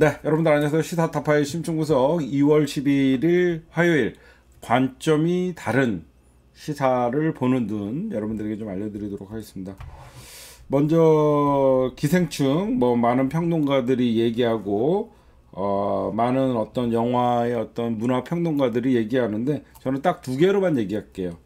네, 여러분들 안녕하세요. 시사타파의 심층구석 2월 11일 화요일 관점이 다른 시사를 보는 눈 여러분들에게 좀 알려드리도록 하겠습니다. 먼저 기생충 뭐 많은 평론가들이 얘기하고 어, 많은 어떤 영화의 어떤 문화 평론가들이 얘기하는데 저는 딱 두 개로만 얘기할게요.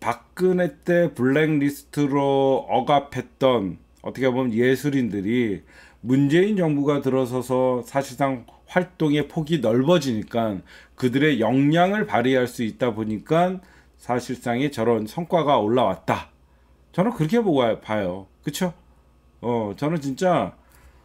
박근혜 때 블랙리스트로 억압했던 어떻게 보면 예술인들이 문재인 정부가 들어서서 사실상 활동의 폭이 넓어지니까 그들의 역량을 발휘할 수 있다 보니까 사실상의 저런 성과가 올라왔다. 저는 그렇게 보고 봐요. 그쵸? 어, 저는 진짜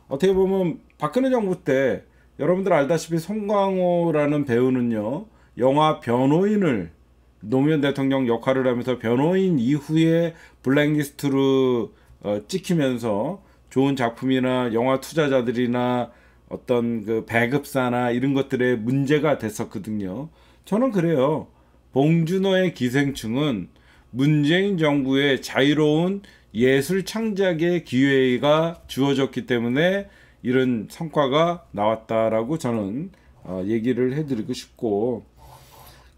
어떻게 보면 박근혜 정부 때 여러분들 알다시피 송광호라는 배우는요, 영화 변호인을 노무현 대통령 역할을 하면서 변호인 이후에 블랙리스트로 어, 찍히면서 좋은 작품이나 영화 투자자들이나 어떤 그 배급사나 이런 것들의 문제가 됐었거든요. 저는 그래요. 봉준호의 기생충은 문재인 정부의 자유로운 예술 창작의 기회가 주어졌기 때문에 이런 성과가 나왔다라고 저는 어, 얘기를 해드리고 싶고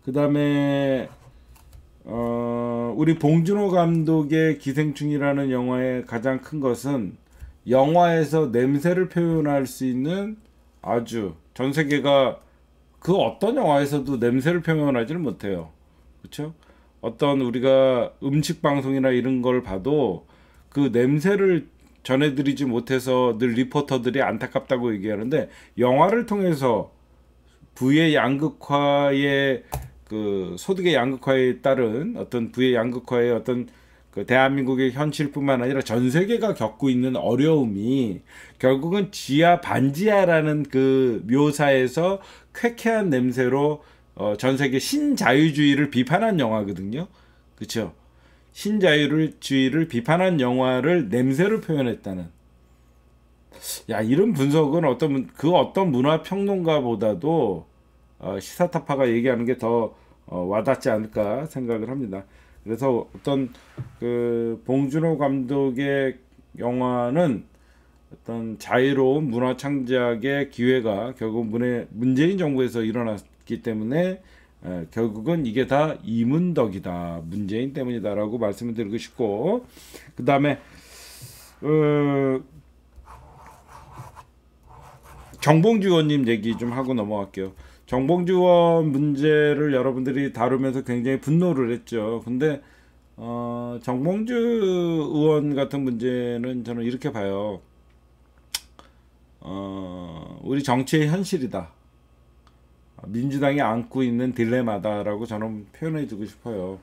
그 다음에 어, 우리 봉준호 감독의 기생충이라는 영화의 가장 큰 것은 영화에서 냄새를 표현할 수 있는 아주 전 세계가 그 어떤 영화에서도 냄새를 표현하지는 못해요. 그렇죠? 어떤 우리가 음식 방송이나 이런 걸 봐도 그 냄새를 전해드리지 못해서 늘 리포터들이 안타깝다고 얘기하는데 영화를 통해서 부의 양극화의 그 소득의 양극화에 따른 어떤 부의 양극화의 어떤 그 대한민국의 현실뿐만 아니라 전 세계가 겪고 있는 어려움이 결국은 지하 반지하라는 그 묘사에서 쾌쾌한 냄새로 어, 전 세계 신자유주의를 비판한 영화거든요. 그렇 신자유주의를 비판한 영화를 냄새로 표현했다는. 야 이런 분석은 어떤 그 어떤 문화 평론가보다도 어, 시사타파가 얘기하는 게더 어, 와닿지 않을까 생각을 합니다. 그래서 어떤 그 봉준호 감독의 영화는 어떤 자유로운 문화 창작의 기회가 결국 문에 문재인 정부에서 일어났기 때문에 에, 결국은 이게 다 이문덕이다 문재인 때문이다라고 말씀을 드리고 싶고 그 다음에 어, 정봉주 의원님 얘기 좀 하고 넘어갈게요. 정봉주원 문제를 여러분들이 다루면서 굉장히 분노를 했죠. 근데 어, 정봉주 의원 같은 문제는 저는 이렇게 봐요. 어, 우리 정치의 현실이다. 민주당이 안고 있는 딜레마다라고 저는 표현해 주고 싶어요.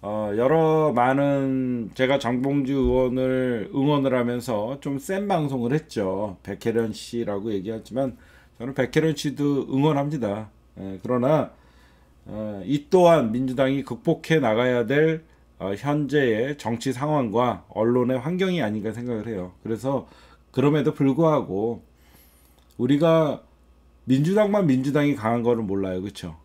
어, 여러 많은 제가 정봉주 의원을 응원을 하면서 좀 센 방송을 했죠. 백혜련 씨라고 얘기하지만 저는 백혜련 씨도 응원합니다. 예, 그러나 어, 이 또한 민주당이 극복해 나가야 될 어, 현재의 정치 상황과 언론의 환경이 아닌가 생각을 해요. 그래서 그럼에도 불구하고 우리가 민주당만 민주당이 강한 거는 몰라요. 그렇죠?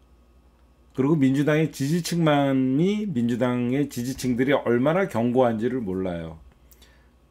그리고 민주당의 지지층만이 민주당의 지지층들이 얼마나 견고한지를 몰라요.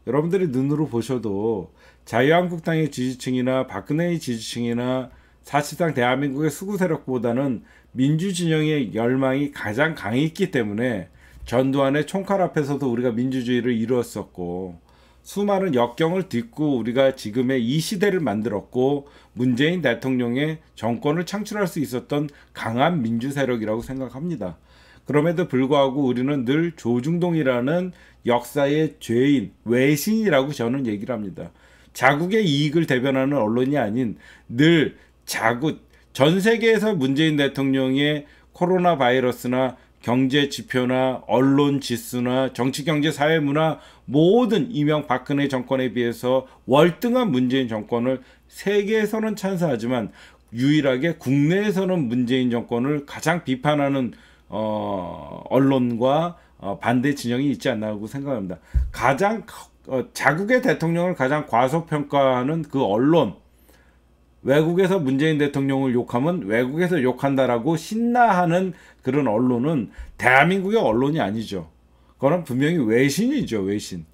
여러분들이 눈으로 보셔도 자유한국당의 지지층이나 박근혜의 지지층이나 사실상 대한민국의 수구 세력보다는 민주진영의 열망이 가장 강했기 때문에 전두환의 총칼 앞에서도 우리가 민주주의를 이루었었고 수많은 역경을 딛고 우리가 지금의 이 시대를 만들었고 문재인 대통령의 정권을 창출할 수 있었던 강한 민주 세력이라고 생각합니다. 그럼에도 불구하고 우리는 늘 조중동이라는 역사의 죄인, 외신이라고 저는 얘기를 합니다. 자국의 이익을 대변하는 언론이 아닌 늘 자국 전 세계에서 문재인 대통령의 코로나 바이러스나 경제 지표나 언론 지수나 정치 경제 사회 문화 모든 이명 박근혜 정권에 비해서 월등한 문재인 정권을 세계에서는 찬사하지만 유일하게 국내에서는 문재인 정권을 가장 비판하는 어, 언론과 어, 반대 진영이 있지 않나고 생각합니다. 가장 어, 자국의 대통령을 가장 과소평가하는 그 언론 외국에서 문재인 대통령을 욕하면 외국에서 욕한다라고 신나하는 그런 언론은 대한민국의 언론이 아니죠. 그거는 분명히 외신이죠, 외신.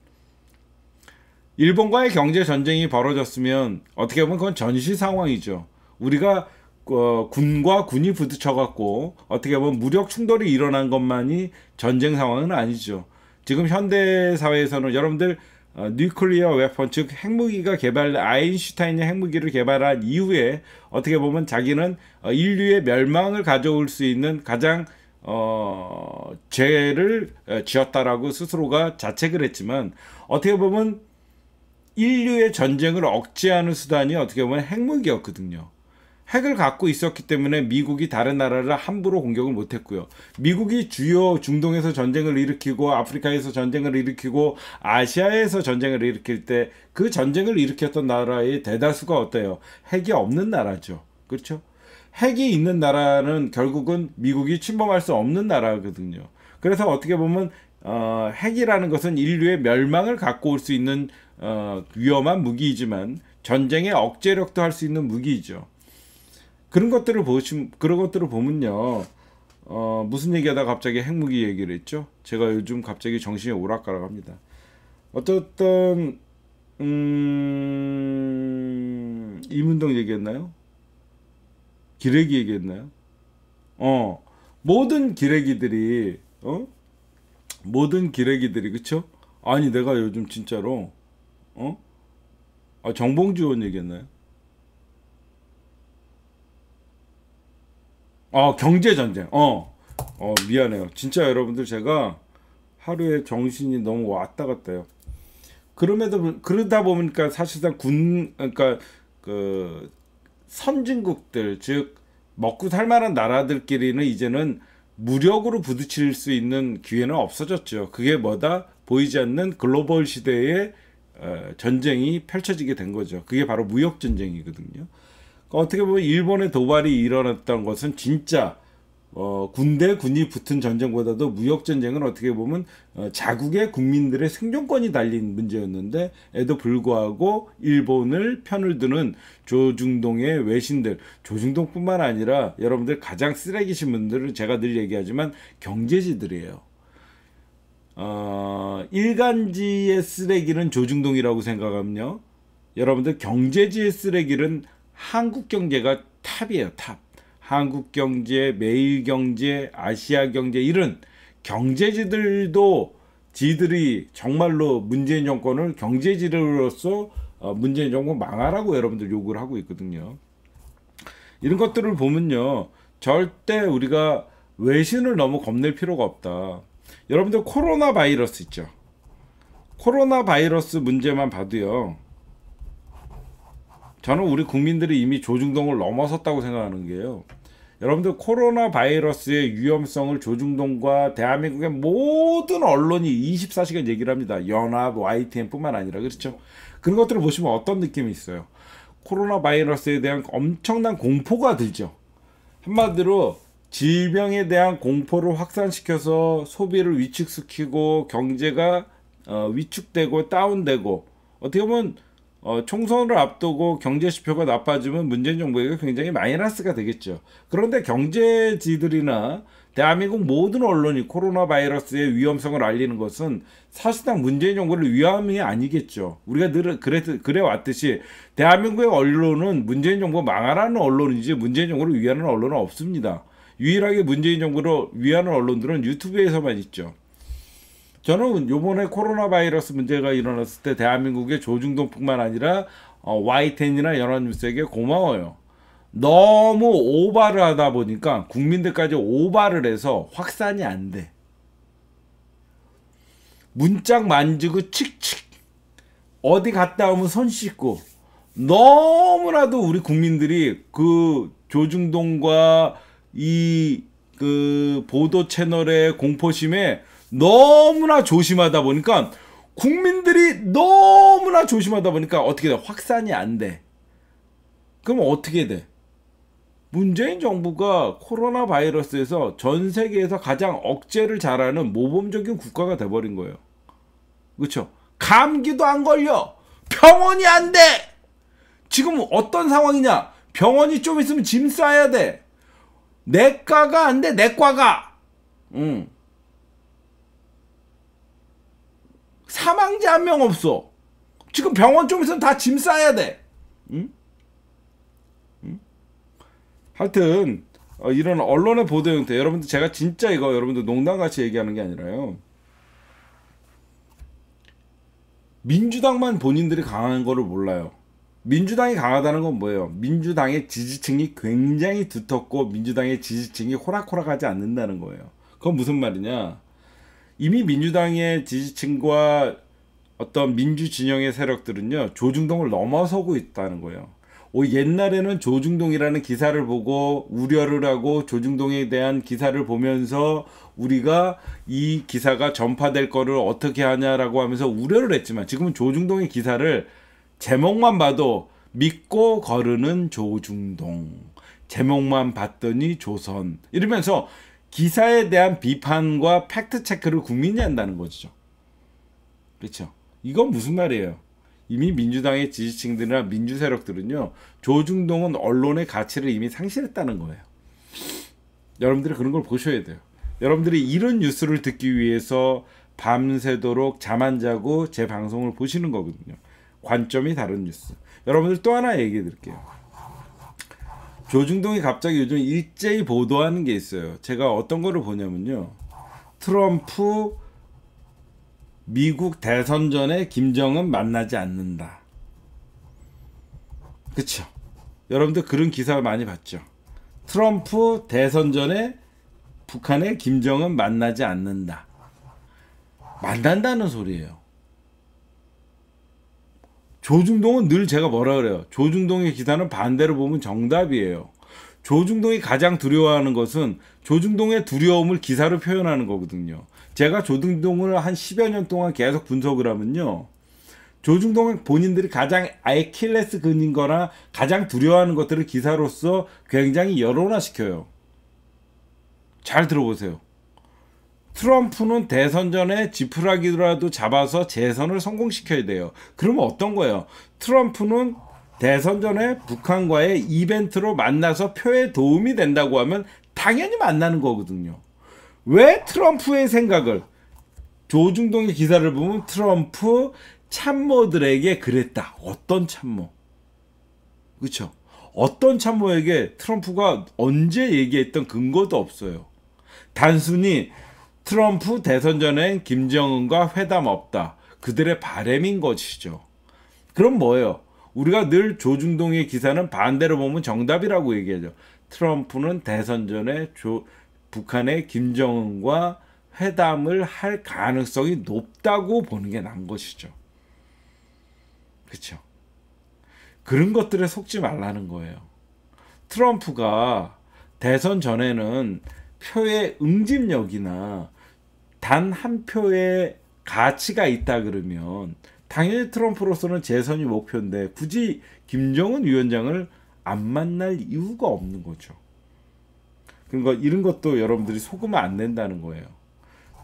일본과의 경제 전쟁이 벌어졌으면 어떻게 보면 그건 전시 상황이죠. 우리가 어, 군과 군이 부딪혀갖고 어떻게 보면 무력 충돌이 일어난 것만이 전쟁 상황은 아니죠. 지금 현대 사회에서는 여러분들 어, 뉴클리어 웨폰 즉 핵무기가 개발 아인슈타인이 핵무기를 개발한 이후에 어떻게 보면 자기는 어, 인류의 멸망을 가져올 수 있는 가장 어, 죄를 어, 지었다라고 스스로가 자책을 했지만 어떻게 보면 인류의 전쟁을 억제하는 수단이 어떻게 보면 핵무기였거든요. 핵을 갖고 있었기 때문에 미국이 다른 나라를 함부로 공격을 못했고요. 미국이 주요 중동에서 전쟁을 일으키고 아프리카에서 전쟁을 일으키고 아시아에서 전쟁을 일으킬 때 그 전쟁을 일으켰던 나라의 대다수가 어때요? 핵이 없는 나라죠. 그렇죠? 핵이 있는 나라는 결국은 미국이 침범할 수 없는 나라거든요. 그래서 어떻게 보면 어, 핵이라는 것은 인류의 멸망을 갖고 올 수 있는 어, 위험한 무기이지만 전쟁의 억제력도 할 수 있는 무기이죠. 그런 것들을 보시 면 그런 것들을 보면요. 어, 무슨 얘기하다 갑자기 핵무기 얘기를 했죠. 제가 요즘 갑자기 정신이 오락가락합니다. 어쨌든 음, 이문동 얘기했나요? 기레기 얘기했나요? 어, 모든 기레기들이 어? 모든 기레기들이 그쵸? 아니 내가 요즘 진짜로 어? 아 정봉지원 얘기했나요? 어 경제 전쟁. 어. 어 미안해요. 진짜 여러분들 제가 하루에 정신이 너무 왔다 갔다 요 그럼에도 그러다 보니까 사실상 군 그러니까 그 선진국들 즉 먹고 살 만한 나라들끼리는 이제는 무력으로 부딪힐 수 있는 기회는 없어졌죠. 그게 뭐다 보이지 않는 글로벌 시대의 어, 전쟁이 펼쳐지게 된 거죠. 그게 바로 무역 전쟁이거든요. 그러니까 어떻게 보면 일본의 도발이 일어났던 것은 진짜 어, 군대 군이 붙은 전쟁보다도 무역 전쟁은 어떻게 보면 어, 자국의 국민들의 생존권이 달린 문제였는데 에도 불구하고 일본을 편을 드는 조중동의 외신들 조중동뿐만 아니라 여러분들 가장 쓰레기신 분들을 제가 늘 얘기하지만 경제지들이에요. 어, 일간지의 쓰레기는 조중동이라고 생각하면요. 여러분들 경제지의 쓰레기는 한국 경제가 탑이에요. 탑. 한국 경제, 매일 경제, 아시아 경제 이런 경제지들도 지들이 정말로 문재인 정권을 경제지로서 어, 문재인 정권 망하라고 여러분들 요구를 하고 있거든요. 이런 것들을 보면요. 절대 우리가 외신을 너무 겁낼 필요가 없다. 여러분들 코로나 바이러스 있죠. 코로나 바이러스 문제만 봐도요. 저는 우리 국민들이 이미 조중동을 넘어섰다고 생각하는 게요. 여러분들 코로나 바이러스의 위험성을 조중동과 대한민국의 모든 언론이 24시간 얘기를 합니다. 연합, YTN뿐만 아니라 그렇죠. 그런 것들을 보시면 어떤 느낌이 있어요. 코로나 바이러스에 대한 엄청난 공포가 들죠. 한마디로 질병에 대한 공포를 확산시켜서 소비를 위축시키고 경제가 어, 위축되고 다운되고 어떻게 보면 어, 총선을 앞두고 경제 지표가 나빠지면 문재인 정부에게 굉장히 마이너스가 되겠죠. 그런데 경제지들이나 대한민국 모든 언론이 코로나 바이러스의 위험성을 알리는 것은 사실상 문재인 정부를 위함이 아니겠죠. 우리가 늘 그래, 그래 왔듯이 대한민국의 언론은 문재인 정부 망하라는 언론인지 문재인 정부를 위하는 언론은 없습니다. 유일하게 문재인 정부를 위하는 언론들은 유튜브에서만 있죠. 저는 요번에 코로나 바이러스 문제가 일어났을 때 대한민국의 조중동뿐만 아니라 어, 와이1이나 연합뉴스에게 고마워요. 너무 오바를 하다 보니까 국민들까지 오바를 해서 확산이 안 돼. 문짝 만지고 칙칙 어디 갔다 오면 손 씻고 너무나도 우리 국민들이 그 조중동과 이 그 보도 채널의 공포심에 너무나 조심하다 보니까 국민들이 너무나 조심하다 보니까 어떻게 돼? 확산이 안 돼. 그럼 어떻게 돼? 문재인 정부가 코로나 바이러스에서 전 세계에서 가장 억제를 잘하는 모범적인 국가가 돼버린 거예요. 그렇죠? 감기도 안 걸려. 병원이 안 돼. 지금 어떤 상황이냐? 병원이 좀 있으면 짐 싸야 돼. 내과가 안 돼. 내과가. 응. 사망자 한 명 없어. 지금 병원 쪽에서는 다 짐 싸야 돼. 응? 응? 하여튼 어, 이런 언론의 보도 형태 여러분들 제가 진짜 이거 여러분들 농담같이 얘기하는 게 아니라요. 민주당만 본인들이 강한 거를 몰라요. 민주당이 강하다는 건 뭐예요? 민주당의 지지층이 굉장히 두텁고 민주당의 지지층이 호락호락하지 않는다는 거예요. 그건 무슨 말이냐? 이미 민주당의 지지층과 어떤 민주 진영의 세력들은요 조중동을 넘어서고 있다는 거예요. 오, 옛날에는 조중동이라는 기사를 보고 우려를 하고 조중동에 대한 기사를 보면서 우리가 이 기사가 전파될 거를 어떻게 하냐라고 하면서 우려를 했지만 지금은 조중동의 기사를 제목만 봐도 믿고 거르는 조중동 제목만 봤더니 조선 이러면서 기사에 대한 비판과 팩트 체크를 국민이 한다는 거죠. 그렇죠? 이건 무슨 말이에요? 이미 민주당의 지지층들이나 민주 세력들은요. 조중동은 언론의 가치를 이미 상실했다는 거예요. 여러분들이 그런 걸 보셔야 돼요. 여러분들이 이런 뉴스를 듣기 위해서 밤새도록 잠 안 자고 제 방송을 보시는 거거든요. 관점이 다른 뉴스. 여러분들 또 하나 얘기해 드릴게요. 조중동이 갑자기 요즘 일제히 보도하는 게 있어요. 제가 어떤 거를 보냐면요. 트럼프 미국 대선 전에 김정은 만나지 않는다. 그쵸? 여러분들 그런 기사 를 많이 봤죠? 트럼프 대선 전에 북한의 김정은 만나지 않는다. 만난다는 소리예요. 조중동은 늘 제가 뭐라 그래요. 조중동의 기사는 반대로 보면 정답이에요. 조중동이 가장 두려워하는 것은 조중동의 두려움을 기사로 표현하는 거거든요. 제가 조중동을 한 10여 년 동안 계속 분석을 하면요. 조중동의 본인들이 가장 아이킬레스 근인 거나 가장 두려워하는 것들을 기사로서 굉장히 열원화시켜요. 잘 들어보세요. 트럼프는 대선 전에 지푸라기라도 잡아서 재선을 성공시켜야 돼요. 그러면 어떤 거예요? 트럼프는 대선 전에 북한과의 이벤트로 만나서 표에 도움이 된다고 하면 당연히 만나는 거거든요. 왜 트럼프의 생각을 조중동의 기사를 보면 트럼프 참모들에게 그랬다. 어떤 참모? 그렇죠? 어떤 참모에게 트럼프가 언제 얘기했던 근거도 없어요. 단순히 트럼프 대선 전엔 김정은과 회담 없다. 그들의 바램인 것이죠. 그럼 뭐예요? 우리가 늘 조중동의 기사는 반대로 보면 정답이라고 얘기하죠. 트럼프는 대선 전에 조, 북한의 김정은과 회담을 할 가능성이 높다고 보는 게 난 것이죠. 그렇죠? 그런 것들에 속지 말라는 거예요. 트럼프가 대선 전에는 표의 응집력이나 단한 표의 가치가 있다 그러면 당연히 트럼프로서는 재선이 목표인데 굳이 김정은 위원장을 안 만날 이유가 없는 거죠. 그러니까 이런 것도 여러분들이 속으면 안 된다는 거예요.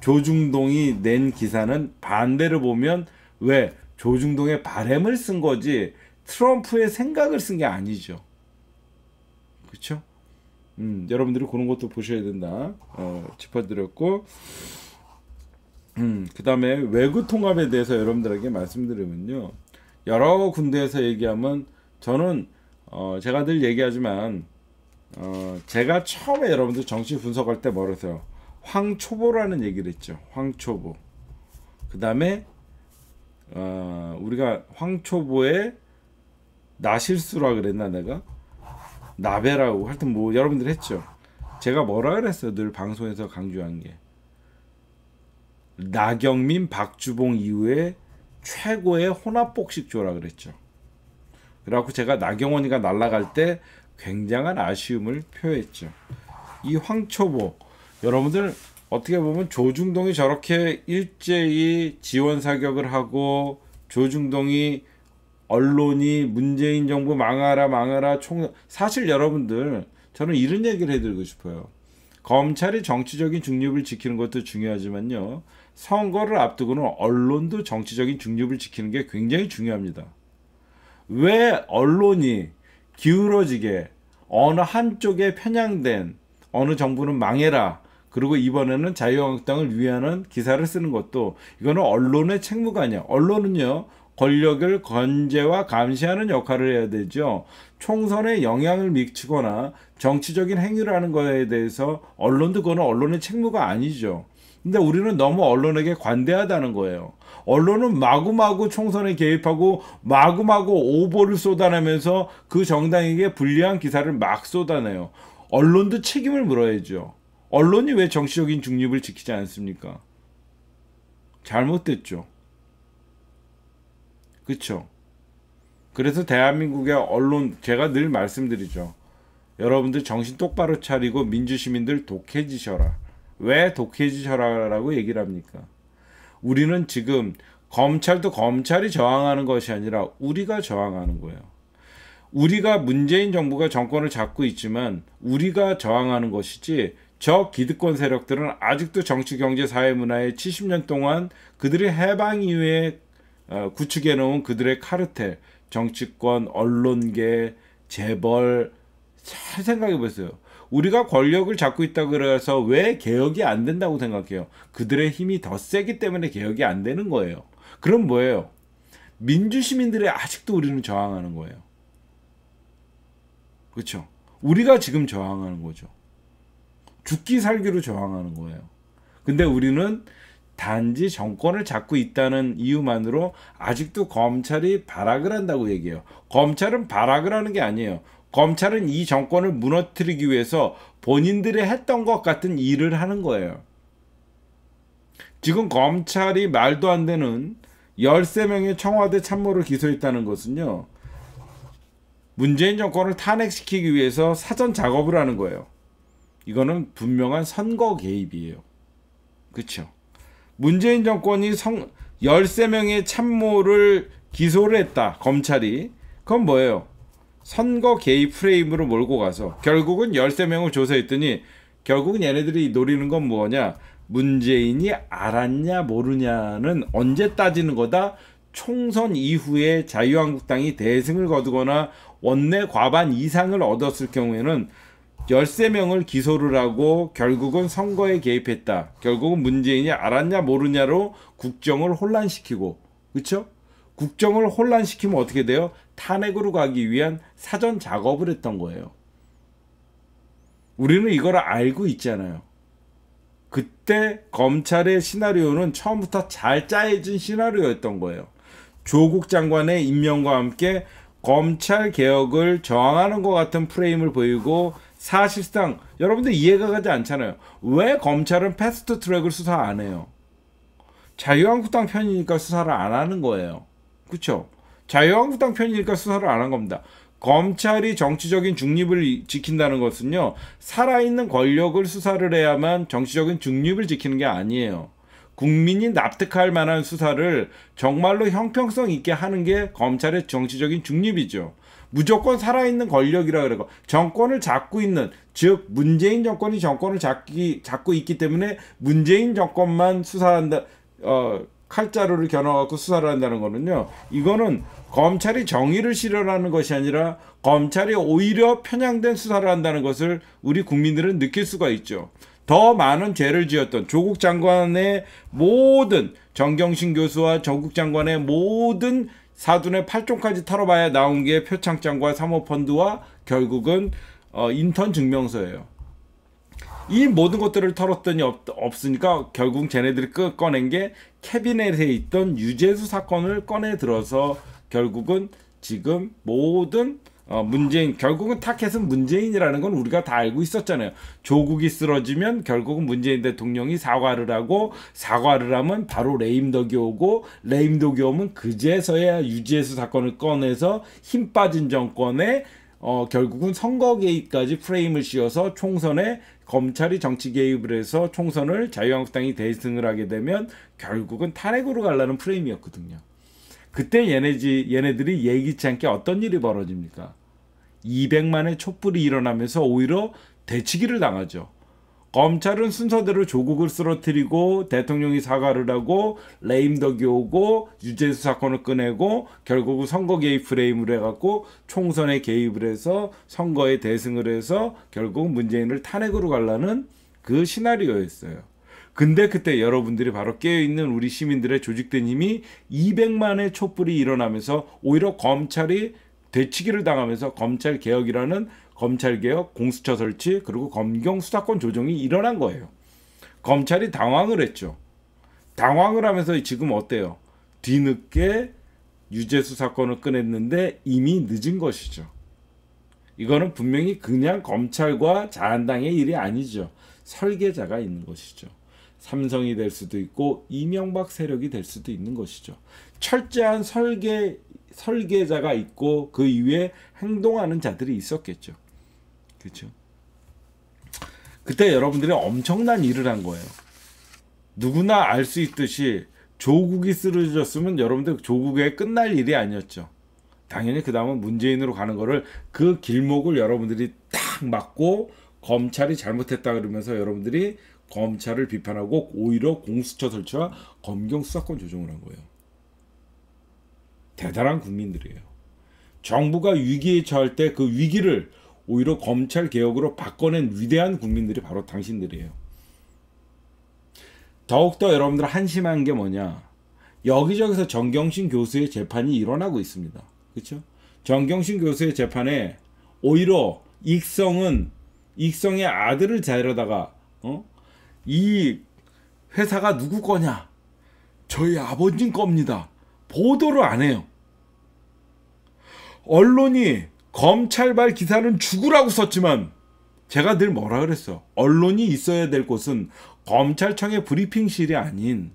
조중동이 낸 기사는 반대를 보면 왜 조중동의 바램을 쓴 거지 트럼프의 생각을 쓴 게 아니죠. 그렇죠? 음, 여러분들이 그런 것도 보셔야 된다. 어, 짚어드렸고 음, 그 다음에 외구 통합에 대해서 여러분들에게 말씀드리면요. 여러 군데에서 얘기하면 저는 어, 제가 늘 얘기하지만 어, 제가 처음에 여러분들 정치 분석할 때 뭐라서요? 황초보라는 얘기를 했죠. 황초보. 그 다음에 어, 우리가 황초보의 나실수라 그랬나 내가 나베라고 하여튼 뭐 여러분들 했죠. 제가 뭐라 그랬어요? 늘 방송에서 강조한 게 나경민, 박주봉 이후에 최고의 혼합복식조라 그랬죠. 그래갖고 제가 나경원이가 날아갈 때 굉장한 아쉬움을 표했죠. 이 황초보 여러분들 어떻게 보면 조중동이 저렇게 일제히 지원 사격을 하고 조중동이 언론이 문재인 정부 망하라 망하라 총 사실 여러분들 저는 이런 얘기를 해드리고 싶어요. 검찰이 정치적인 중립을 지키는 것도 중요하지만요. 선거를 앞두고는 언론도 정치적인 중립을 지키는 게 굉장히 중요합니다. 왜 언론이 기울어지게 어느 한쪽에 편향된 어느 정부는 망해라 그리고 이번에는 자유한국당을 위하는 기사를 쓰는 것도 이거는 언론의 책무가 아니야. 언론은요. 권력을 건재와 감시하는 역할을 해야 되죠. 총선에 영향을 미치거나 정치적인 행위를 하는 것에 대해서 언론도 그거는 언론의 책무가 아니죠. 근데 우리는 너무 언론에게 관대하다는 거예요. 언론은 마구마구 총선에 개입하고 마구마구 오보를 쏟아내면서 그 정당에게 불리한 기사를 막 쏟아내요. 언론도 책임을 물어야죠. 언론이 왜 정치적인 중립을 지키지 않습니까? 잘못됐죠. 그쵸? 그래서 대한민국의 언론, 제가 늘 말씀드리죠. 여러분들 정신 똑바로 차리고 민주시민들 독해지셔라. 왜 독해지셔라라고 얘기를 합니까? 우리는 지금 검찰도 검찰이 저항하는 것이 아니라 우리가 저항하는 거예요. 우리가 문재인 정부가 정권을 잡고 있지만 우리가 저항하는 것이지 저 기득권 세력들은 아직도 정치, 경제, 사회, 문화의 70년 동안 그들의 해방 이후에 어, 구축해 놓은 그들의 카르텔, 정치권, 언론계, 재벌 잘 생각해 보세요. 우리가 권력을 잡고 있다 그래서 왜 개혁이 안 된다고 생각해요? 그들의 힘이 더 세기 때문에 개혁이 안 되는 거예요. 그럼 뭐예요? 민주 시민들이 아직도 우리는 저항하는 거예요. 그렇죠? 우리가 지금 저항하는 거죠. 죽기 살기로 저항하는 거예요. 근데 우리는 단지 정권을 잡고 있다는 이유만으로 아직도 검찰이 발악을 한다고 얘기해요. 검찰은 발악을 하는 게 아니에요. 검찰은 이 정권을 무너뜨리기 위해서 본인들이 했던 것 같은 일을 하는 거예요. 지금 검찰이 말도 안 되는 13명의 청와대 참모를 기소했다는 것은요. 문재인 정권을 탄핵시키기 위해서 사전 작업을 하는 거예요. 이거는 분명한 선거 개입이에요. 그렇죠? 문재인 정권이 성 13명의 참모를 기소를 했다. 검찰이. 그건 뭐예요? 선거 개입 프레임으로 몰고 가서 결국은 13명을 조사했더니 결국은 얘네들이 노리는 건 뭐냐 문재인이 알았냐 모르냐는 언제 따지는 거다 총선 이후에 자유한국당이 대승을 거두거나 원내 과반 이상을 얻었을 경우에는 13명을 기소를 하고 결국은 선거에 개입했다. 결국은 문재인이 알았냐 모르냐로 국정을 혼란시키고 그쵸 국정을 혼란시키면 어떻게 돼요? 탄핵으로 가기 위한 사전 작업을 했던 거예요. 우리는 이걸 알고 있잖아요. 그때 검찰의 시나리오는 처음부터 잘 짜여진 시나리오였던 거예요. 조국 장관의 임명과 함께 검찰 개혁을 저항하는 것 같은 프레임을 보이고 사실상 여러분들 이해가 가지 않잖아요. 왜 검찰은 패스트 트랙을 수사 안 해요? 자유한국당 편이니까 수사를 안 하는 거예요. 그렇죠? 자유한국당 편이니까 수사를 안 한 겁니다. 검찰이 정치적인 중립을 지킨다는 것은요, 살아있는 권력을 수사를 해야만 정치적인 중립을 지키는 게 아니에요. 국민이 납득할 만한 수사를 정말로 형평성 있게 하는 게 검찰의 정치적인 중립이죠. 무조건 살아있는 권력이라 그러고 정권을 잡고 있는 즉 문재인 정권이 정권을 잡기 잡고 있기 때문에 문재인 정권만 수사한다 어 칼자루를 겨눠갖고 수사를 한다는 거는요. 이거는 검찰이 정의를 실현하는 것이 아니라 검찰이 오히려 편향된 수사를 한다는 것을 우리 국민들은 느낄 수가 있죠. 더 많은 죄를 지었던 조국 장관의 모든 정경심 교수와 조국 장관의 모든 사둔의 팔종까지 털어봐야 나온 게 표창장과 사모펀드와 결국은 어, 인턴 증명서예요. 이 모든 것들을 털었더니 없, 으니까 결국 쟤네들이 꺼낸 게 캐비넷에 있던 유재수 사건을 꺼내 들어서 결국은 지금 모든 어, 문재인 결국은 타켓은 문재인이라는 건 우리가 다 알고 있었잖아요. 조국이 쓰러지면 결국은 문재인 대통령이 사과를 하고 사과를 하면 바로 레임덕이 오고 레임덕이 오면 그제서야 유재수 사건을 꺼내서 힘 빠진 정권에 어, 결국은 선거 개입까지 프레임을 씌워서 총선에 검찰이 정치 개입을 해서 총선을 자유한국당이 대승을 하게 되면 결국은 탄핵으로 갈라는 프레임이었거든요. 그때 얘네지 얘네들이 예기치 않게 어떤 일이 벌어집니까? 200만의 촛불이 일어나면서 오히려 대치기를 당하죠. 검찰은 순서대로 조국을 쓰러뜨리고 대통령이 사과를 하고 레임덕이 오고 유재수 사건을 꺼내고 결국은 선거 개입 프레임을 해갖고 총선에 개입을 해서 선거에 대승을 해서 결국 문재인을 탄핵으로 갈라는 그 시나리오였어요. 근데 그때 여러분들이 바로 깨어있는 우리 시민들의 조직된 힘이 200만의 촛불이 일어나면서 오히려 검찰이 되치기를 당하면서 검찰 개혁이라는 검찰개혁, 공수처 설치, 그리고 검경 수사권 조정이 일어난 거예요. 검찰이 당황을 했죠. 당황을 하면서 지금 어때요? 뒤늦게 유재수 사건을 꺼냈는데 이미 늦은 것이죠. 이거는 분명히 그냥 검찰과 자한당의 일이 아니죠. 설계자가 있는 것이죠. 삼성이 될 수도 있고 이명박 세력이 될 수도 있는 것이죠. 철저한 설계 설계자가 있고 그이후에 행동하는 자들이 있었겠죠. 그렇죠? 그때 여러분들이 엄청난 일을 한 거예요. 누구나 알 수 있듯이 조국이 쓰러졌으면 여러분들 조국에 끝날 일이 아니었죠. 당연히 그 다음은 문재인으로 가는 거를 그 길목을 여러분들이 딱 막고 검찰이 잘못했다 그러면서 여러분들이 검찰을 비판하고 오히려 공수처 설치와 검경 수사권 조정을 한 거예요. 대단한 국민들이에요. 정부가 위기에 처할 때 그 위기를 오히려 검찰 개혁으로 바꿔낸 위대한 국민들이 바로 당신들이에요. 더욱더 여러분들 한심한 게 뭐냐? 여기저기서 정경심 교수의 재판이 일어나고 있습니다. 그렇죠? 정경심 교수의 재판에 오히려 익성은 익성의 아들을 자르다가 어? 이 회사가 누구 거냐? 저희 아버진 겁니다. 보도를 안 해요. 언론이 검찰발 기사는 죽으라고 썼지만 제가 늘 뭐라 그랬어. 언론이 있어야 될 곳은 검찰청의 브리핑실이 아닌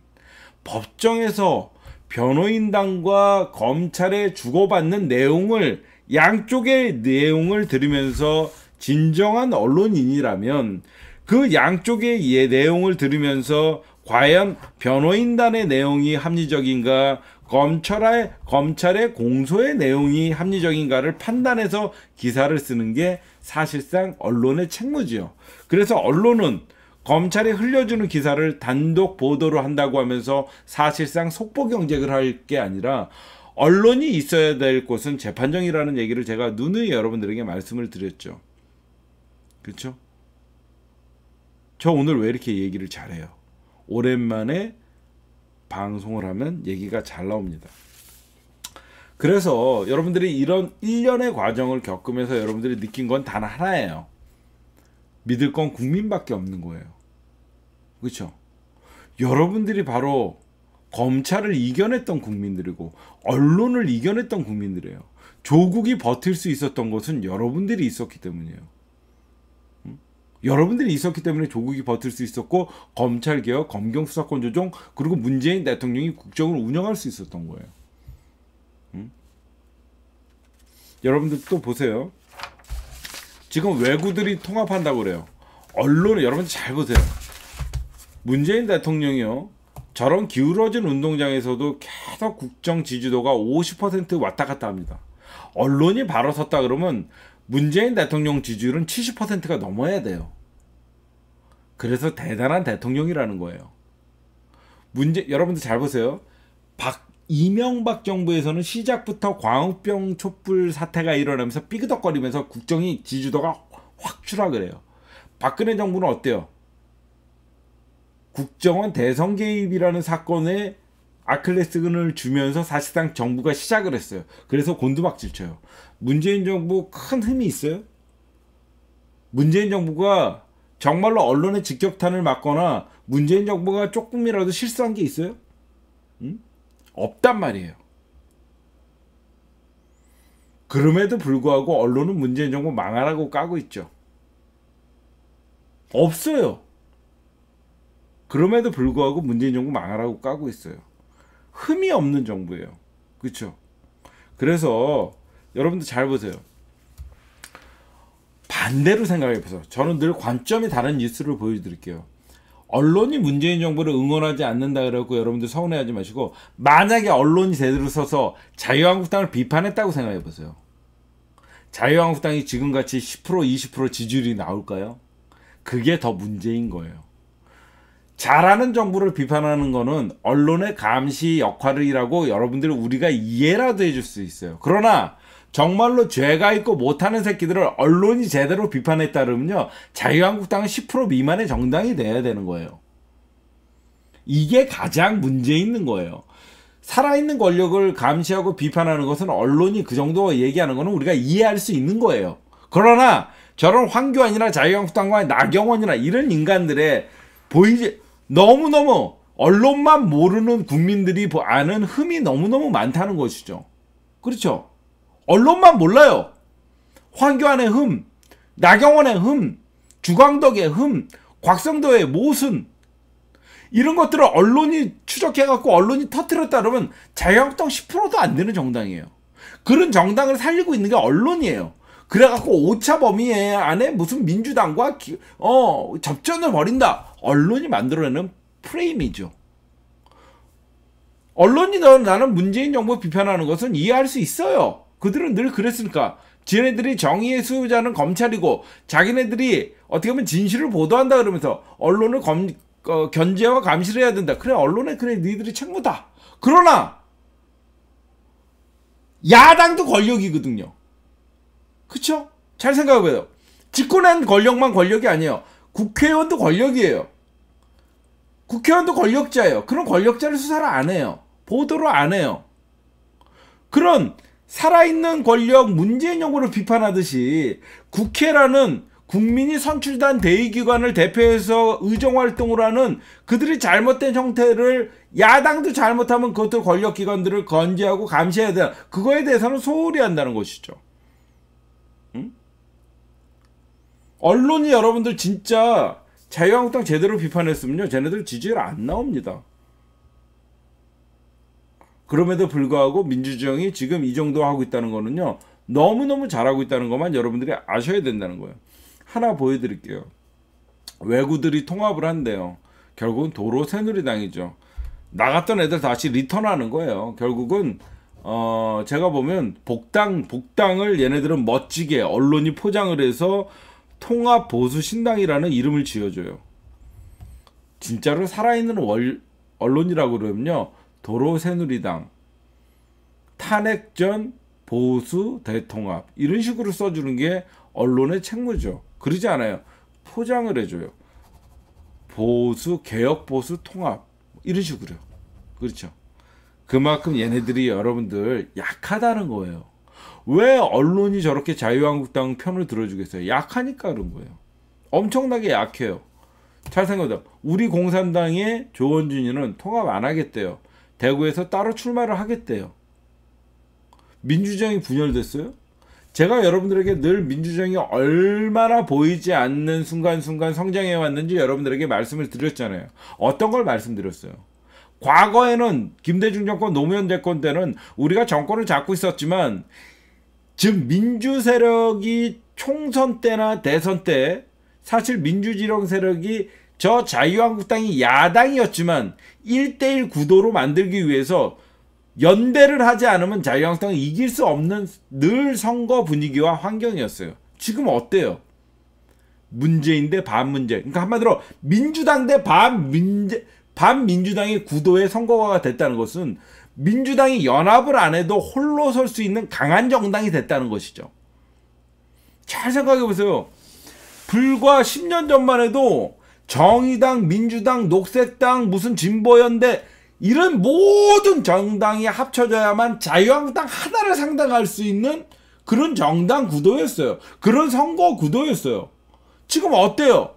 법정에서 변호인단과 검찰에 주고받는 내용을 양쪽의 내용을 들으면서 진정한 언론인이라면 그 양쪽의 예, 내용을 들으면서 과연 변호인단의 내용이 합리적인가 검찰의 검찰의 공소의 내용이 합리적인가를 판단해서 기사를 쓰는 게 사실상 언론의 책무지요. 그래서 언론은 검찰이 흘려주는 기사를 단독 보도로 한다고 하면서 사실상 속보 경쟁을 할 게 아니라 언론이 있어야 될 곳은 재판정이라는 얘기를 제가 누누이 여러분들에게 말씀을 드렸죠. 그렇죠? 저 오늘 왜 이렇게 얘기를 잘해요? 오랜만에 방송을 하면 얘기가 잘 나옵니다. 그래서 여러분들이 이런 일련의 과정을 겪으면서 여러분들이 느낀 건 단 하나예요. 믿을 건 국민밖에 없는 거예요. 그렇죠? 여러분들이 바로 검찰을 이겨냈던 국민들이고 언론을 이겨냈던 국민들이에요. 조국이 버틸 수 있었던 것은 여러분들이 있었기 때문이에요. 여러분들이 있었기 때문에 조국이 버틸 수 있었고 검찰 개혁, 검경 수사권 조정 그리고 문재인 대통령이 국정을 운영할 수 있었던 거예요. 음? 여러분들 또 보세요. 지금 외구들이 통합한다고 그래요. 언론여러분잘 보세요. 문재인 대통령이요. 저런 기울어진 운동장에서도 계속 국정 지지도가 50% 왔다 갔다 합니다. 언론이 바로 섰다 그러면 문재인 대통령 지지율은 70%가 넘어야 돼요. 그래서 대단한 대통령이라는 거예요. 문제 여러분들 잘 보세요. 박 이명박 정부에서는 시작부터 광우병 촛불 사태가 일어나면서 삐그덕거리면서 국정이 지지도가 확 추락을 해요. 박근혜 정부는 어때요? 국정원 대선 개입이라는 사건에 아클레스근을 주면서 사실상 정부가 시작을 했어요. 그래서 곤두박질 쳐요. 문재인 정부 큰 흠이 있어요. 문재인 정부가 정말로 언론의 직격탄을 맞거나 문재인 정부가 조금이라도 실수한 게 있어요? 응? 없단 말이에요. 그럼에도 불구하고 언론은 문재인 정부 망하라고 까고 있죠. 없어요. 그럼에도 불구하고 문재인 정부 망하라고 까고 있어요. 흠이 없는 정부예요. 그렇죠? 그래서 여러분들 잘 보세요. 반대로 생각해 보세요. 저는 늘 관점이 다른 뉴스를 보여드릴게요. 언론이 문재인 정부를 응원하지 않는다 그래갖고 여러분들 서운해하지 마시고 만약에 언론이 제대로 서서 자유한국당을 비판했다고 생각해 보세요. 자유한국당이 지금같이 10% 20% 지지율이 나올까요? 그게 더 문제인 거예요. 잘하는 정부를 비판하는 거는 언론의 감시 역할이라고 여러분들 우리가 이해라도 해줄 수 있어요. 그러나 정말로 죄가 있고 못하는 새끼들을 언론이 제대로 비판했다그러면요 자유한국당은 10% 미만의 정당이 돼야 되는 거예요. 이게 가장 문제 있는 거예요. 살아있는 권력을 감시하고 비판하는 것은 언론이 그 정도 얘기하는 것은 우리가 이해할 수 있는 거예요. 그러나 저런 황교안이나 자유한국당과 나경원이나 이런 인간들의 보이지 너무너무 언론만 모르는 국민들이 아는 흠이 너무너무 많다는 것이죠. 그렇죠? 언론만 몰라요. 황교안의 흠, 나경원의 흠, 주광덕의 흠, 곽성도의 모순 이런 것들을 언론이 추적해갖고 언론이 터뜨렸다 그러면 자유한국당 10%도 안 되는 정당이에요. 그런 정당을 살리고 있는 게 언론이에요. 그래갖고 오차 범위 안에 무슨 민주당과 기, 어 접전을 벌인다. 언론이 만들어내는 프레임이죠. 언론이 너, 나는 문재인 정부 비판하는 것은 이해할 수 있어요. 그들은 늘 그랬으니까 지네들이 정의의 수요자는 검찰이고 자기네들이 어떻게 보면 진실을 보도한다 그러면서 언론을 검, 어, 견제와 감시를 해야 된다. 그래 언론에 그래 희들이 책무다. 그러나 야당도 권력이거든요. 그쵸? 잘 생각해봐요. 집권한 권력만 권력이 아니에요. 국회의원도 권력이에요. 국회의원도 권력자예요. 그런 권력자를 수사를 안 해요. 보도를 안 해요. 그런 살아있는 권력 문재인 정부를 비판하듯이 국회라는 국민이 선출단 대의기관을 대표해서 의정활동을 하는 그들이 잘못된 형태를 야당도 잘못하면 그것도 권력기관들을 건재하고 감시해야 돼. 다 그거에 대해서는 소홀히 한다는 것이죠. 응? 언론이 여러분들 진짜 자유한국당 제대로 비판했으면요. 쟤네들 지지율 안 나옵니다. 그럼에도 불구하고 민주정이 지금 이 정도 하고 있다는 거는요. 너무너무 잘하고 있다는 것만 여러분들이 아셔야 된다는 거예요. 하나 보여드릴게요. 외구들이 통합을 한대요. 결국은 도로 새누리당이죠. 나갔던 애들 다시 리턴하는 거예요. 결국은 어 제가 보면 복당 복당을 얘네들은 멋지게 언론이 포장을 해서 통합 보수 신당이라는 이름을 지어줘요. 진짜로 살아있는 월, 언론이라고 그러면요 도로 새누리당, 탄핵 전 보수 대통합 이런 식으로 써주는 게 언론의 책무죠. 그러지 않아요. 포장을 해줘요. 보수 개혁 보수 통합 이런 식으로요. 그렇죠. 그만큼 얘네들이 여러분들 약하다는 거예요. 왜 언론이 저렇게 자유한국당 편을 들어주겠어요? 약하니까 그런 거예요. 엄청나게 약해요. 잘 생각해보자. 우리 공산당의 조원준이는 통합 안 하겠대요. 대구에서 따로 출마를 하겠대요. 민주정이 분열됐어요? 제가 여러분들에게 늘 민주정이 얼마나 보이지 않는 순간순간 성장해 왔는지 여러분들에게 말씀을 드렸잖아요. 어떤 걸 말씀드렸어요? 과거에는 김대중 정권 노무현 대권 때는 우리가 정권을 잡고 있었지만 즉 민주 세력이 총선 때나 대선 때 사실 민주지렁 세력이 저 자유한국당이 야당이었지만 1대1 구도로 만들기 위해서 연대를 하지 않으면 자유한국당이 이길 수 없는 늘 선거 분위기와 환경이었어요. 지금 어때요? 문재인대 반문재. 그러니까 한마디로 민주당 대 반민재 반민주당의 구도의 선거가 됐다는 것은 민주당이 연합을 안 해도 홀로 설 수 있는 강한 정당이 됐다는 것이죠. 잘 생각해 보세요. 불과 10년 전만 해도 정의당, 민주당, 녹색당, 무슨 진보연대 이런 모든 정당이 합쳐져야만 자유한국당 하나를 상당할 수 있는 그런 정당 구도였어요. 그런 선거 구도였어요. 지금 어때요?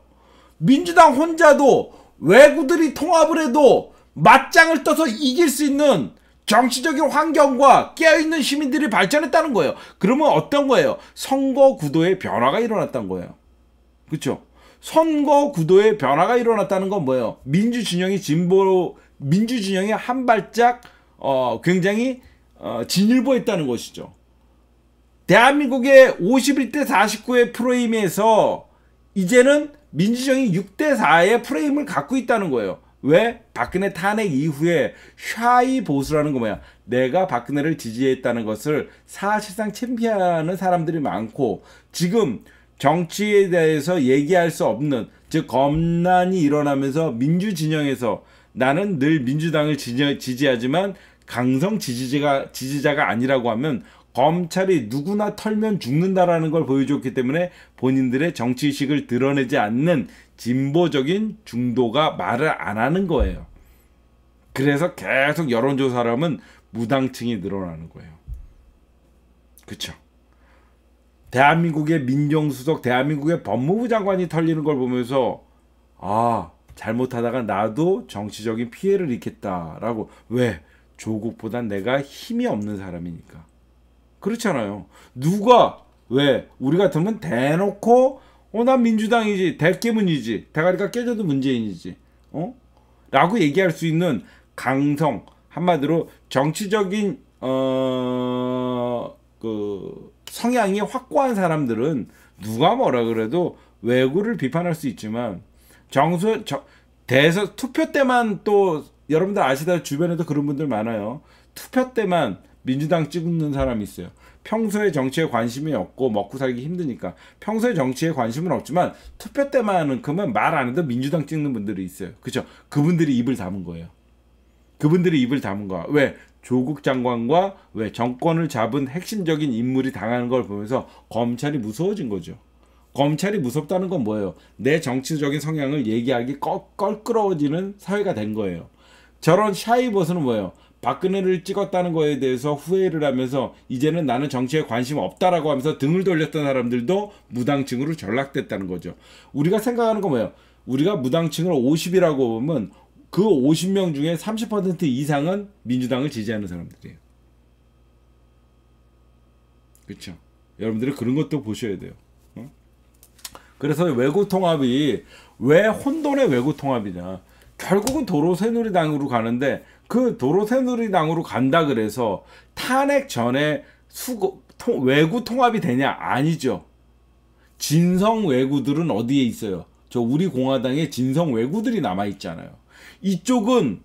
민주당 혼자도 외구들이 통합을 해도 맞짱을 떠서 이길 수 있는 정치적인 환경과 깨어있는 시민들이 발전했다는 거예요. 그러면 어떤 거예요? 선거 구도의 변화가 일어났다는 거예요. 그렇죠? 선거 구도의 변화가 일어났다는 건 뭐예요? 민주 진영이 진보 민주 진영이 한 발짝 어, 굉장히 어, 진일보했다는 것이죠. 대한민국의 51대 49의 프레임에서 이제는 민주정이 6대 4의 프레임을 갖고 있다는 거예요. 왜? 박근혜 탄핵 이후에 샤이 보수라는 거 뭐야? 내가 박근혜를 지지했다는 것을 사실상 챔피하는 사람들이 많고 지금 정치에 대해서 얘기할 수 없는 즉 검난이 일어나면서 민주 진영에서 나는 늘 민주당을 지지하지만 강성 지지자가 지지자가 아니라고 하면 검찰이 누구나 털면 죽는다라는 걸 보여줬기 때문에 본인들의 정치의식을 드러내지 않는 진보적인 중도가 말을 안 하는 거예요. 그래서 계속 여론조사라면 무당층이 늘어나는 거예요. 그렇죠. 대한민국의 민정수석, 대한민국의 법무부 장관이 털리는 걸 보면서 아 잘못하다가 나도 정치적인 피해를 입겠다라고 왜조국보다 내가 힘이 없는 사람이니까 그렇잖아요. 누가 왜 우리 같으면 대놓고 어난 민주당이지 대깨문이지 대가리가 깨져도 문재인이지 어? 라고 얘기할 수 있는 강성 한마디로 정치적인 어그 성향이 확고한 사람들은 누가 뭐라 그래도 외구를 비판할 수 있지만 정수 저, 대서 투표 때만 또 여러분들 아시다 주변에도 그런 분들 많아요. 투표 때만 민주당 찍는 사람이 있어요. 평소에 정치에 관심이 없고 먹고 살기 힘드니까 평소에 정치에 관심은 없지만 투표 때만큼은 말안 해도 민주당 찍는 분들이 있어요. 그죠? 그분들이 입을 담은 거예요. 그분들이 입을 담은 거야. 왜? 조국 장관과 왜 정권을 잡은 핵심적인 인물이 당하는 걸 보면서 검찰이 무서워진 거죠. 검찰이 무섭다는 건 뭐예요? 내 정치적인 성향을 얘기하기 껄, 껄끄러워지는 사회가 된 거예요. 저런 샤이버스는 뭐예요? 박근혜를 찍었다는 거에 대해서 후회를 하면서 이제는 나는 정치에 관심 없다라고 하면서 등을 돌렸던 사람들도 무당층으로 전락됐다는 거죠. 우리가 생각하는 건 뭐예요? 우리가 무당층을 50이라고 보면 그 50명 중에 30% 이상은 민주당을 지지하는 사람들이에요. 그렇죠. 여러분들이 그런 것도 보셔야 돼요. 어? 그래서 외국 통합이 왜 혼돈의 외국 통합이냐. 결국은 도로 새누리당으로 가는데 그 도로 새누리당으로 간다 그래서 탄핵 전에 수고 통, 외구 통합이 되냐? 아니죠. 진성 외구들은 어디에 있어요? 저 우리 공화당의 진성 외구들이 남아 있잖아요. 이쪽은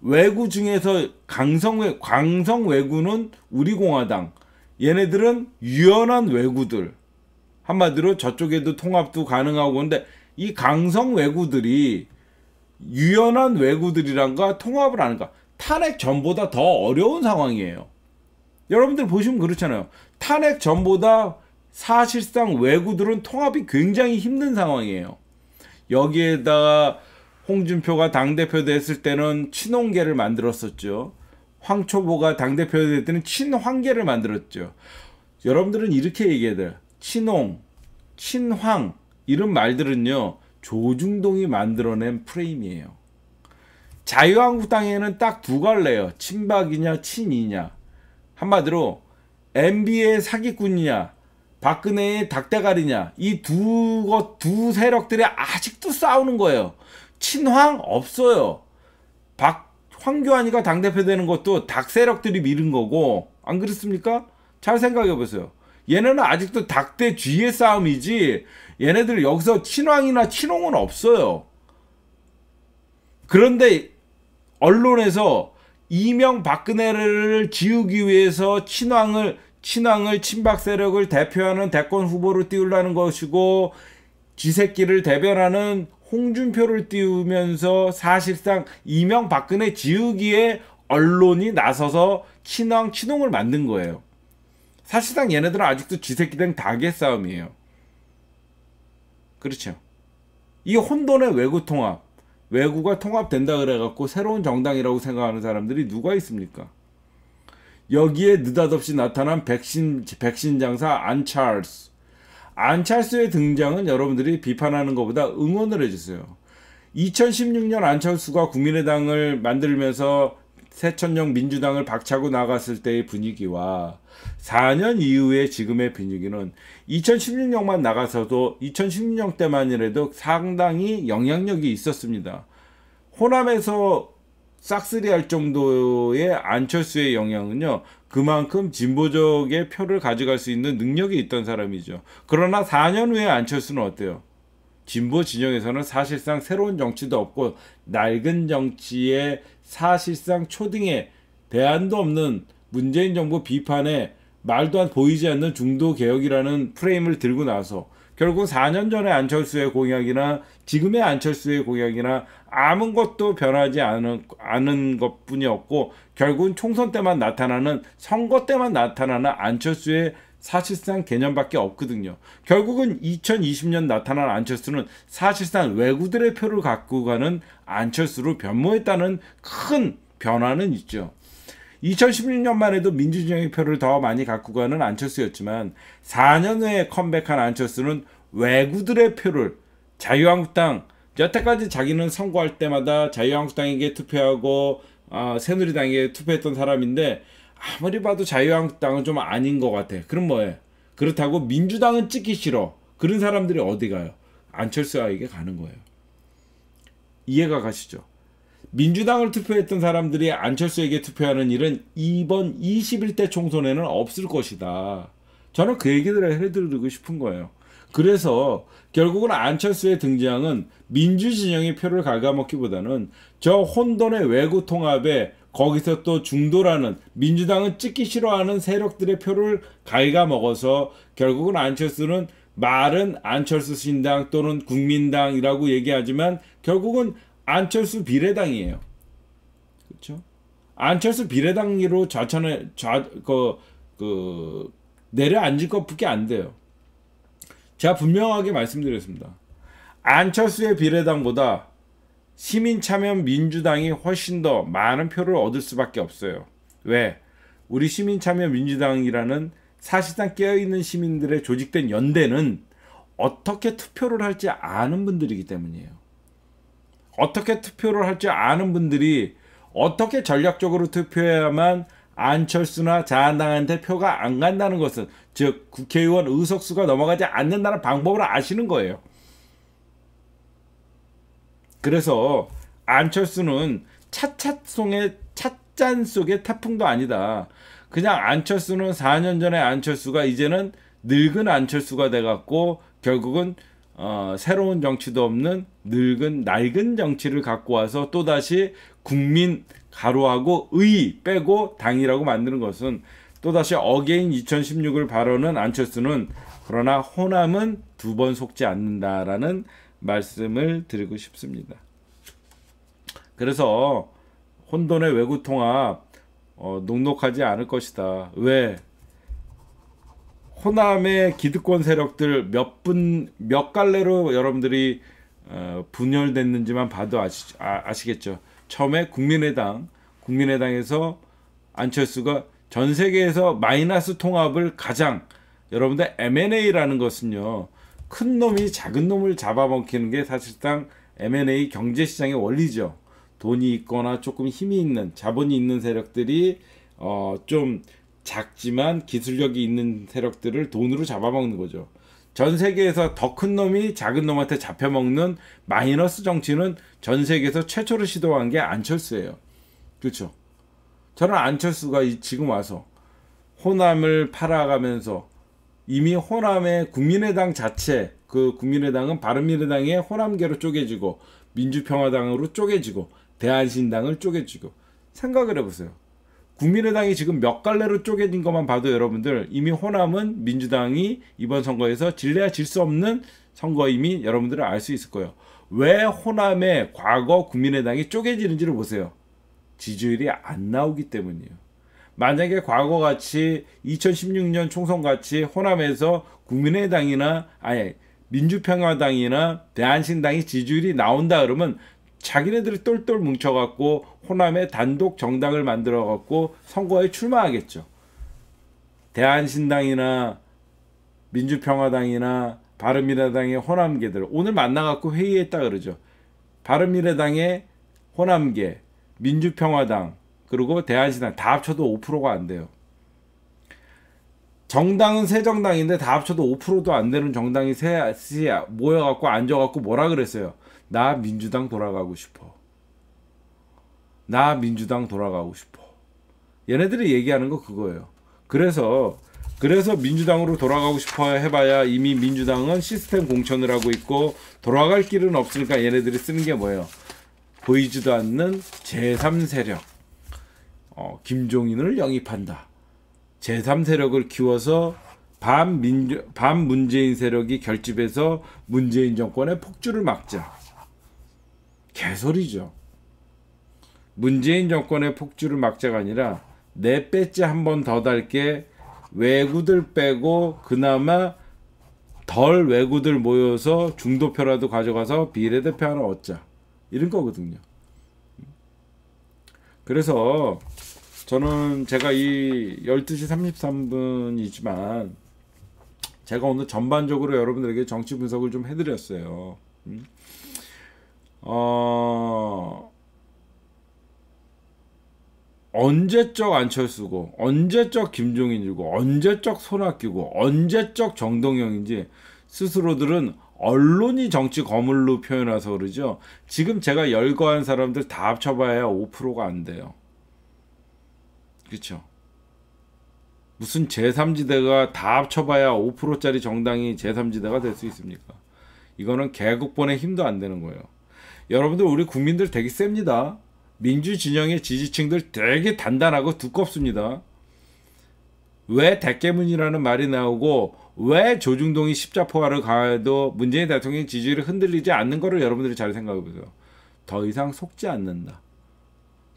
외구 중에서 강성 강성 외구는 우리 공화당 얘네들은 유연한 외구들 한마디로 저쪽에도 통합도 가능하고 근데 이 강성 외구들이 유연한 외구들이란가 통합을 하는가 탄핵 전보다 더 어려운 상황이에요 여러분들 보시면 그렇잖아요 탄핵 전보다 사실상 외구들은 통합이 굉장히 힘든 상황이에요 여기에다가 홍준표가 당대표 됐을 때는 친홍계를 만들었었죠. 황초보가 당대표 될 때는 친황계를 만들었죠. 여러분들은 이렇게 얘기해야 돼요. 친홍, 친황 이런 말들은요. 조중동이 만들어낸 프레임이에요. 자유한국당에는 딱 두 갈래요. 친박이냐 친이냐. 한마디로 MB의 사기꾼이냐 박근혜의 닭대가리냐 이 두 것 두 세력들이 아직도 싸우는 거예요. 친황 없어요. 박 황교안이가 당대표 되는 것도 닭 세력들이 밀은 거고 안 그렇습니까? 잘 생각해 보세요. 얘네는 아직도 닭 대 쥐의 싸움이지 얘네들 여기서 친황이나 친홍은 없어요. 그런데 언론에서 이명 박근혜를 지우기 위해서 친황을 친황을 친박 세력을 대표하는 대권 후보로 띄우려는 것이고 지새끼를 대변하는 홍준표를 띄우면서 사실상 이명박근혜 지우기에 언론이 나서서 친왕 친홍을 만든 거예요. 사실상 얘네들은 아직도 쥐새끼된 닭의 싸움이에요. 그렇죠. 이 혼돈의 외구 통합, 외구가 통합된다 그래갖고 새로운 정당이라고 생각하는 사람들이 누가 있습니까? 여기에 느닷없이 나타난 백신 백신 장사 안 찰스, 안철수의 등장은 여러분들이 비판하는 것보다 응원을 해주세요. 2016년 안철수가 국민의당을 만들면서 새천년 민주당을 박차고 나갔을 때의 분위기와 4년 이후의 지금의 분위기는 2016년만 나가서도 2016년 때만이라도 상당히 영향력이 있었습니다. 호남에서 싹쓸이 할 정도의 안철수의 영향은요. 그만큼 진보적의 표를 가져갈 수 있는 능력이 있던 사람이죠. 그러나 4년 후에 안철수는 어때요? 진보 진영에서는 사실상 새로운 정치도 없고 낡은 정치의 사실상 초등의 대안도 없는 문재인 정부 비판에 말도 안 보이지 않는 중도 개혁이라는 프레임을 들고 나서 결국 4년 전에 안철수의 공약이나 지금의 안철수의 공약이나 아무것도 변하지 않은, 않은 것뿐이었고 결국은 총선 때만 나타나는 선거 때만 나타나는 안철수의 사실상 개념밖에 없거든요. 결국은 2020년 나타난 안철수는 사실상 외구들의 표를 갖고 가는 안철수로 변모했다는 큰 변화는 있죠. 2016년만 해도 민주주영의 표를 더 많이 갖고 가는 안철수였지만 4년 후에 컴백한 안철수는 외구들의 표를 자유한국당 여태까지 자기는 선거할 때마다 자유한국당에게 투표하고 어, 새누리당에게 투표했던 사람인데 아무리 봐도 자유한국당은 좀 아닌 것 같아. 그럼 뭐해? 그렇다고 민주당은 찍기 싫어. 그런 사람들이 어디 가요? 안철수에게 가는 거예요. 이해가 가시죠? 민주당을 투표했던 사람들이 안철수에게 투표하는 일은 이번 21대 총선에는 없을 것이다. 저는 그얘기들 해드리고 싶은 거예요. 그래서 결국은 안철수의 등장은 민주진영의 표를 갉아먹기보다는 저 혼돈의 외구 통합에 거기서 또 중도라는 민주당은 찍기 싫어하는 세력들의 표를 갉아먹어서 결국은 안철수는 말은 안철수 신당 또는 국민당이라고 얘기하지만 결국은 안철수 비례당이에요. 그렇죠? 안철수 비례당으로 좌천에 좌그 그, 내려앉을 것밖에 안 돼요. 제가 분명하게 말씀드렸습니다. 안철수의 비례당보다 시민 참여 민주당이 훨씬 더 많은 표를 얻을 수밖에 없어요. 왜? 우리 시민 참여 민주당이라는 사실상 깨어있는 시민들의 조직된 연대는 어떻게 투표를 할지 아는 분들이기 때문이에요. 어떻게 투표를 할줄 아는 분들이 어떻게 전략적으로 투표해야만 안철수나 자한당한테 표가 안 간다는 것은 즉 국회의원 의석수가 넘어가지 않는다는 방법을 아시는 거예요. 그래서 안철수는 차차송의 찻잔 속의 태풍도 아니다. 그냥 안철수는 4년 전에 안철수가 이제는 늙은 안철수가 돼갖고 결국은 어, 새로운 정치도 없는 늙은 낡은 정치를 갖고 와서 또다시 국민 가로하고 의 빼고 당이라고 만드는 것은 또다시 어게인 2016을 바라는 안철수는 그러나 호남은 두 번 속지 않는다라는 말씀을 드리고 싶습니다. 그래서 혼돈의 외구 통합 어, 녹록하지 않을 것이다. 왜? 호남의 기득권 세력들 몇 분, 몇 갈래로 여러분들이 어, 분열됐는지만 봐도 아시, 아, 시겠죠 처음에 국민의당, 국민의당에서 안철수가 전 세계에서 마이너스 통합을 가장 여러분들 M&A라는 것은요. 큰 놈이 작은 놈을 잡아먹히는 게 사실상 M&A 경제시장의 원리죠. 돈이 있거나 조금 힘이 있는 자본이 있는 세력들이 어, 좀 작지만 기술력이 있는 세력들을 돈으로 잡아먹는 거죠. 전 세계에서 더 큰 놈이 작은 놈한테 잡혀먹는 마이너스 정치는 전 세계에서 최초로 시도한 게 안철수예요. 그렇죠? 저는 안철수가 지금 와서 호남을 팔아가면서 이미 호남의 국민의당 자체 그 국민의당은 바른미래당의 호남계로 쪼개지고 민주평화당으로 쪼개지고 대한신당을 쪼개지고 생각을 해보세요. 국민의당이 지금 몇 갈래로 쪼개진 것만 봐도 여러분들 이미 호남은 민주당이 이번 선거에서 질래야 질 수 없는 선거임이 여러분들은 알 수 있을 거예요. 왜 호남의 과거 국민의당이 쪼개지는지를 보세요. 지지율이 안 나오기 때문이에요. 만약에 과거같이 2016년 총선같이 호남에서 국민의당이나 아예 민주평화당이나 대한신당이 지지율이 나온다 그러면 자기네들이 똘똘 뭉쳐갖고 호남에 단독 정당을 만들어갖고 선거에 출마하겠죠. 대한신당이나 민주평화당이나 바른미래당의 호남계들 오늘 만나갖고 회의했다 그러죠. 바른미래당의 호남계, 민주평화당 그리고 대한신당 다 합쳐도 5%가 안 돼요. 정당은 새 정당인데 다 합쳐도 5%도 안 되는 정당이 세 모여갖고 앉아갖고 뭐라 그랬어요. 나 민주당 돌아가고 싶어. 나 민주당 돌아가고 싶어. 얘네들이 얘기하는 거 그거예요. 그래서 그래서 민주당으로 돌아가고 싶어 해봐야 이미 민주당은 시스템 공천을 하고 있고 돌아갈 길은 없으니까 얘네들이 쓰는 게 뭐예요? 보이지도 않는 제3세력. 어, 김종인을 영입한다. 제3세력을 키워서 반민반 문재인 세력이 결집해서 문재인 정권의 폭주를 막자. 개소리죠. 문재인 정권의 폭주를 막자가 아니라 내 배지 한 번 더 달게 외구들 빼고 그나마 덜 외구들 모여서 중도표라도 가져가서 비례대표 하나 얻자 이런 거거든요. 그래서 저는 제가 이 12시 33분이지만 제가 오늘 전반적으로 여러분들에게 정치 분석을 좀 해드렸어요. 음? 어, 언제적 안철수고 언제적 김종인이고 언제적 손학규고 언제적 정동영인지 스스로들은 언론이 정치 거물로 표현해서 그러죠. 지금 제가 열거한 사람들 다 합쳐봐야 5%가 안 돼요. 그렇죠. 무슨 제3지대가 다 합쳐봐야 5%짜리 정당이 제3지대가 될 수 있습니까? 이거는 개국본의 힘도 안 되는 거예요. 여러분들 우리 국민들 되게 셉니다. 민주 진영의 지지층들 되게 단단하고 두껍습니다. 왜 대깨문이라는 말이 나오고 왜 조중동이 십자포화를 가해도 문재인 대통령 의 지지를 흔들리지 않는 거를 여러분들이 잘 생각해 보세요. 더 이상 속지 않는다.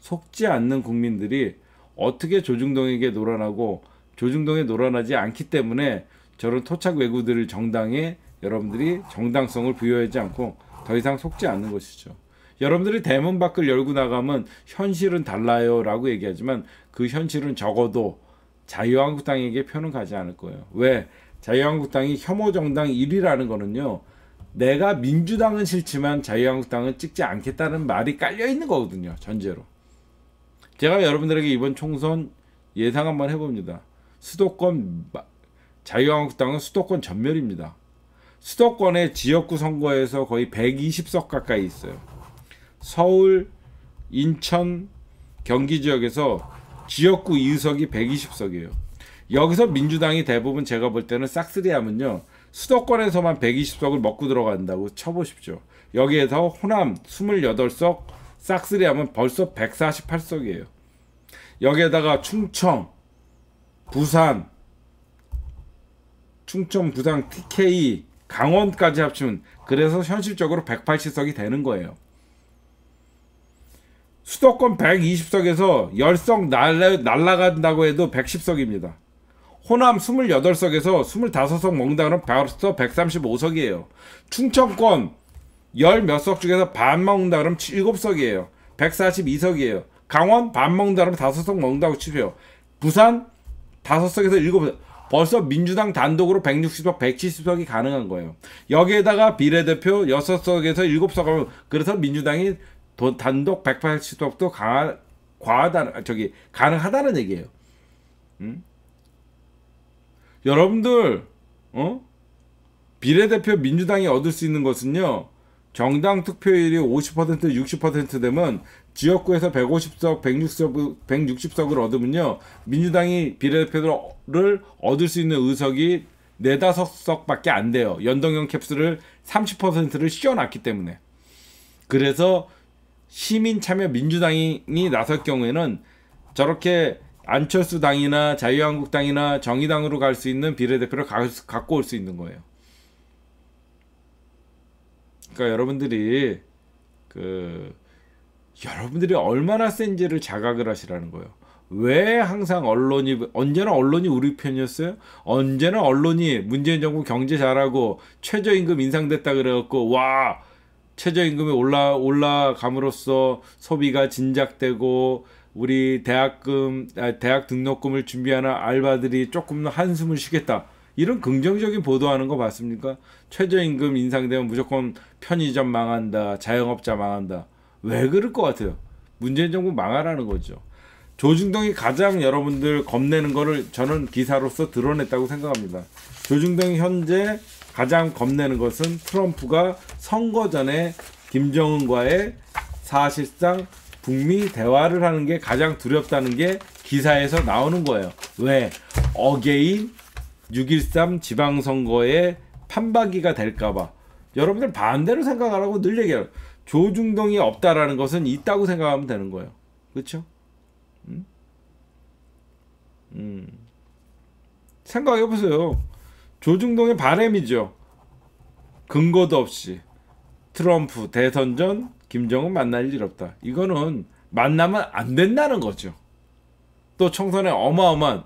속지 않는 국민들이 어떻게 조중동에게 놀아나고 조중동에 놀아나지 않기 때문에 저런 토착 외구들을 정당에 여러분들이 정당성을 부여하지 않고 더 이상 속지 않는 것이죠. 여러분들이 대문 밖을 열고 나가면 현실은 달라요 라고 얘기하지만 그 현실은 적어도 자유한국당에게 표는 가지 않을 거예요. 왜? 자유한국당이 혐오정당 1위라는 거는요. 내가 민주당은 싫지만 자유한국당은 찍지 않겠다는 말이 깔려 있는 거거든요. 전제로. 제가 여러분들에게 이번 총선 예상 한번 해봅니다. 수도권 자유한국당은 수도권 전멸입니다. 수도권의 지역구 선거에서 거의 120석 가까이 있어요. 서울, 인천, 경기 지역에서 지역구 의석이 120석이에요. 여기서 민주당이 대부분 제가 볼 때는 싹쓸이 하면요. 수도권에서만 120석을 먹고 들어간다고 쳐보십시오. 여기에서 호남 28석 싹쓸이 하면 벌써 148석이에요. 여기에다가 충청, 부산, 충청, 부산, TK, 강원까지 합치면 그래서 현실적으로 180석이 되는 거예요. 수도권 120석에서 열석 날라, 날라간다고 해도 110석입니다. 호남 28석에서 25석 먹는다 면 벌써 135석이에요. 충청권 열몇석 중에서 반 먹는다 면 7석이에요. 142석이에요. 강원 반 먹는다 면 5석 먹는다고 치세요. 부산 5석에서 7석. 벌써 민주당 단독으로 160석, 170석이 가능한 거예요. 여기에다가 비례대표 6석에서 7석 하 그래서 민주당이 단독 180석도 강하, 과하다 저기 가능하다는 얘기예요. 음? 여러분들 어? 비례대표 민주당이 얻을 수 있는 것은요. 정당 투표율이 50% 60% 되면 지역구에서 150석, 160석, 160석을 얻으면요. 민주당이 비례대표를 얻을 수 있는 의석이 4다섯 석밖에 안 돼요. 연동형 캡스를 30%를 씌워놨기 때문에. 그래서 시민 참여 민주당이 나설 경우에는 저렇게 안철수 당이나 자유한국당이나 정의당으로 갈 수 있는 비례대표를 가, 갖고 올 수 있는 거예요. 그러니까 여러분들이 그 여러분들이 얼마나 센지를 자각을 하시라는 거예요. 왜 항상 언론이 언제나 언론이 우리 편이었어요? 언제나 언론이 문재인 정부 경제 잘하고 최저임금 인상됐다 그래갖고 와 최저임금이 올라 올라감으로써 소비가 진작되고 우리 대학금 아, 대학 등록금을 준비하는 알바들이 조금 더 한숨을 쉬겠다. 이런 긍정적인 보도하는 거봤습니까 최저임금 인상되면 무조건 편의점 망한다, 자영업자 망한다. 왜 그럴 것 같아요? 문재인 정부 망하라는 거죠. 조중동이 가장 여러분들 겁내는 거를 저는 기사로서 드러냈다고 생각합니다. 조중동이 현재 가장 겁내는 것은 트럼프가 선거 전에 김정은과의 사실상 북미 대화를 하는 게 가장 두렵다는 게 기사에서 나오는 거예요. 왜? 어게인 6.13 지방선거의 판박이가 될까봐. 여러분들 반대로 생각하라고 늘 얘기해요. 조중동이 없다라는 것은 있다고 생각하면 되는 거예요. 그렇죠? 음? 음. 생각해 보세요. 조중동의 바램이죠. 근거도 없이 트럼프 대선 전 김정은 만날 일 없다. 이거는 만나면 안 된다는 거죠. 또 총선에 어마어마한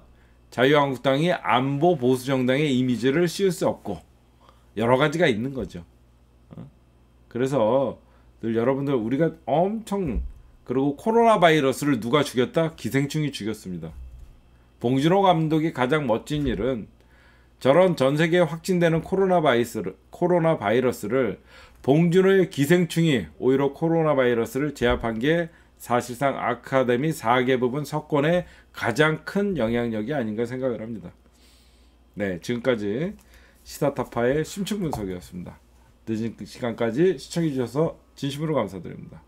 자유한국당이 안보 보수 정당의 이미지를 씌울 수 없고 여러 가지가 있는 거죠. 어? 그래서 늘 여러분들 우리가 엄청 그리고 코로나 바이러스를 누가 죽였다? 기생충이 죽였습니다. 봉준호 감독이 가장 멋진 일은 저런 전 세계에 확진되는 코로나 바이러스를, 코로나 바이러스를 봉준호의 기생충이 오히려 코로나 바이러스를 제압한 게 사실상 아카데미 4개 부분 석권의 가장 큰 영향력이 아닌가 생각을 합니다. 네, 지금까지 시사타파의 심층 분석이었습니다. 늦은 시간까지 시청해주셔서 진심으로 감사드립니다.